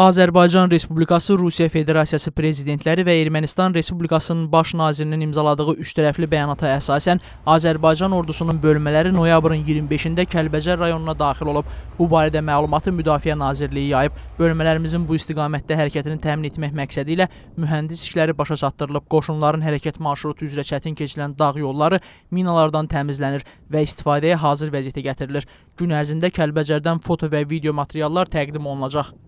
Azərbaycan Respublikası, Rusiya Federasiyası prezidentləri və Ermənistan Respublikasının baş nazirinin imzaladığı üçtərəfli bəyanata əsasən Azərbaycan ordusunun bölmələri noyabrın 25-də Kəlbəcər rayonuna daxil olub. Bu barədə məlumatı Müdafiə Nazirliyi yayıb. Bölmələrimizin bu istiqamətdə hərəkətini təmin etmək məqsədi ilə mühəndis işləri başa çatdırılıb. Qoşunların hərəkət marşrutu üzrə çətin keçilən dağ yolları minalardan təmizlənir və istifadəyə hazır vəziyyətə gətirilir. Gün ərzində Kəlbəcərdən foto və video materiallar təqdim olunacaq.